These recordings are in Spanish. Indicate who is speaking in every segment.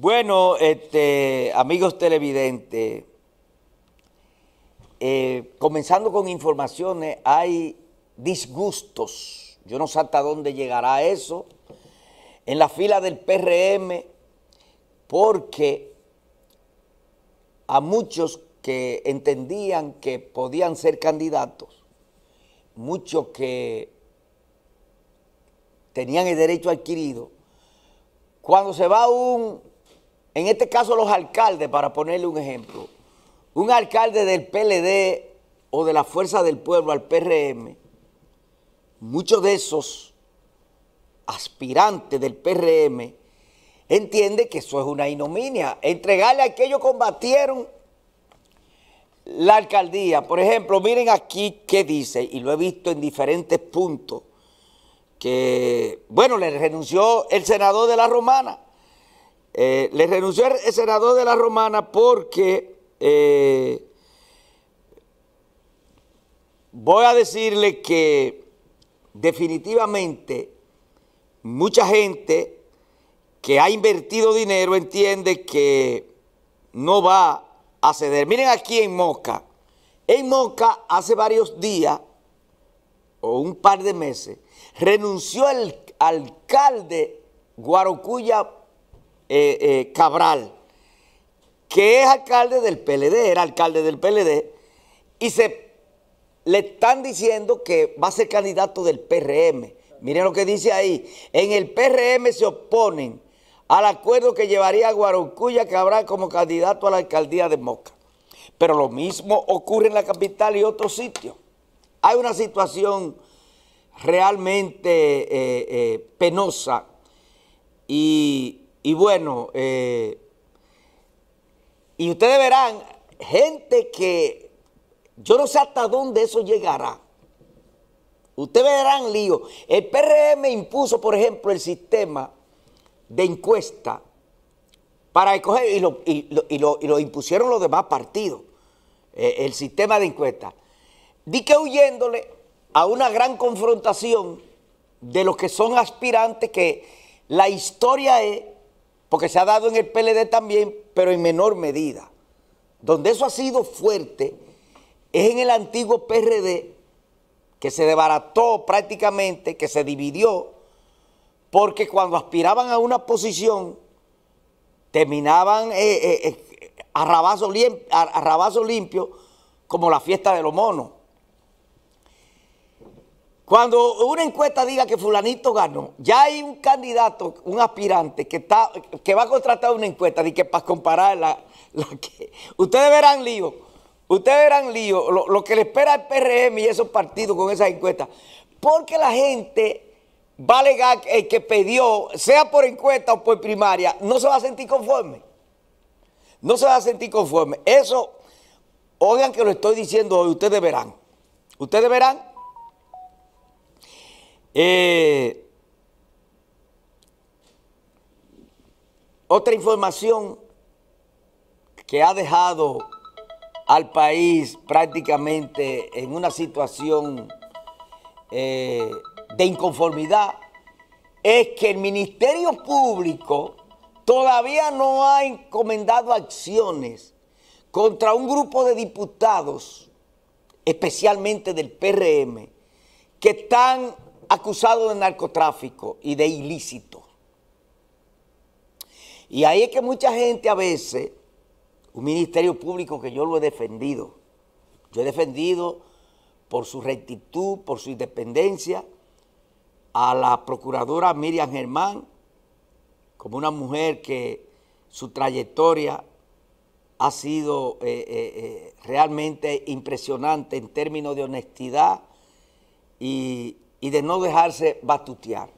Speaker 1: Bueno, este, amigos televidentes, eh, comenzando con informaciones, hay disgustos. Yo no sé hasta dónde llegará eso. En la fila del PRM, porque a muchos que entendían que podían ser candidatos, muchos que tenían el derecho adquirido, cuando se va un en este caso los alcaldes, para ponerle un ejemplo, un alcalde del PLD o de la Fuerza del Pueblo al PRM, muchos de esos aspirantes del PRM entiende que eso es una inominia, Entregarle a que combatieron la alcaldía. Por ejemplo, miren aquí qué dice, y lo he visto en diferentes puntos, que, bueno, le renunció el senador de la Romana. Eh, le renunció el senador de la Romana porque eh, voy a decirle que definitivamente mucha gente que ha invertido dinero entiende que no va a ceder. Miren aquí en Moca. En Moca hace varios días o un par de meses renunció el alcalde Guarocuya eh, eh, Cabral, que es alcalde del PLD, era alcalde del PLD, y se le están diciendo que va a ser candidato del PRM. Miren lo que dice ahí. En el PRM se oponen al acuerdo que llevaría a Guarocuya Cabral como candidato a la alcaldía de Moca. Pero lo mismo ocurre en la capital y otros sitios. Hay una situación realmente eh, penosa y y bueno, eh, y ustedes verán gente que yo no sé hasta dónde eso llegará. Ustedes verán lío. El PRM impuso, por ejemplo, el sistema de encuesta para escoger, y lo, impusieron los demás partidos, eh, el sistema de encuesta. Di que huyéndole a una gran confrontación de los que son aspirantes que la historia es porque se ha dado en el PLD también, pero en menor medida. Donde eso ha sido fuerte es en el antiguo PRD, que se debarató prácticamente, que se dividió, porque cuando aspiraban a una posición, terminaban eh, eh, eh, a rabazo limpio como la fiesta de los monos. Cuando una encuesta diga que fulanito ganó, ya hay un candidato, un aspirante que está que va a contratar una encuesta de que para comparar la, que... Ustedes verán lío, ustedes verán lío, lo, que le espera al PRM y esos partidos con esas encuestas. Porque la gente va a alegar el que pidió, sea por encuesta o por primaria, no se va a sentir conforme. No se va a sentir conforme. Eso, oigan que lo estoy diciendo hoy, ustedes verán. Ustedes verán eh, otra información que ha dejado al país prácticamente en una situación eh, de inconformidad es que el Ministerio Público todavía no ha encomendado acciones contra un grupo de diputados, especialmente del PRM, que están acusado de narcotráfico y de ilícito. Y ahí es que mucha gente a veces, un ministerio público que yo lo he defendido, yo he defendido por su rectitud, por su independencia, a la procuradora Miriam Germán, como una mujer que su trayectoria ha sido eh, eh, eh, realmente impresionante en términos de honestidad y de no dejarse batutear.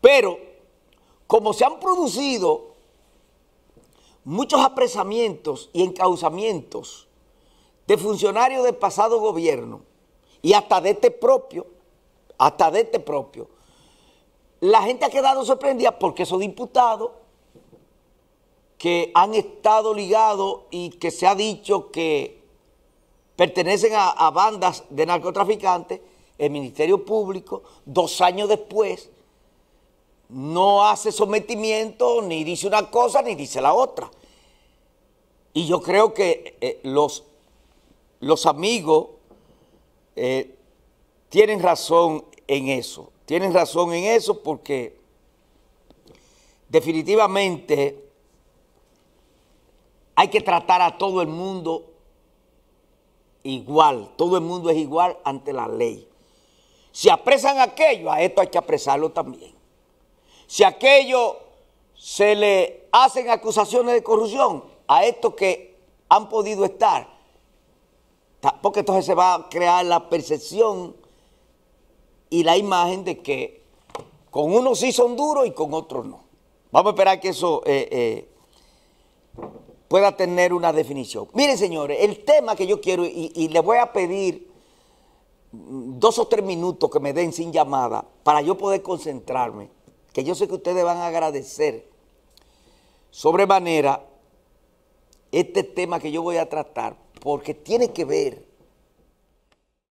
Speaker 1: Pero, como se han producido muchos apresamientos y encauzamientos de funcionarios del pasado gobierno y hasta de este propio, hasta de este propio, la gente ha quedado sorprendida porque esos diputados que han estado ligados y que se ha dicho que pertenecen a, a bandas de narcotraficantes, el Ministerio Público, dos años después, no hace sometimiento, ni dice una cosa, ni dice la otra. Y yo creo que eh, los, los, amigos eh, tienen razón en eso, tienen razón en eso porque definitivamente hay que tratar a todo el mundo igual, todo el mundo es igual ante la ley. Si apresan aquello, a esto hay que apresarlo también. Si a aquello se le hacen acusaciones de corrupción, a estos que han podido estar, porque entonces se va a crear la percepción y la imagen de que con unos sí son duros y con otros no. Vamos a esperar que eso eh, eh, pueda tener una definición. Miren, señores, el tema que yo quiero, y, le voy a pedir dos o tres minutos que me den sin llamada para yo poder concentrarme, que yo sé que ustedes van a agradecer sobremanera este tema que yo voy a tratar, porque tiene que ver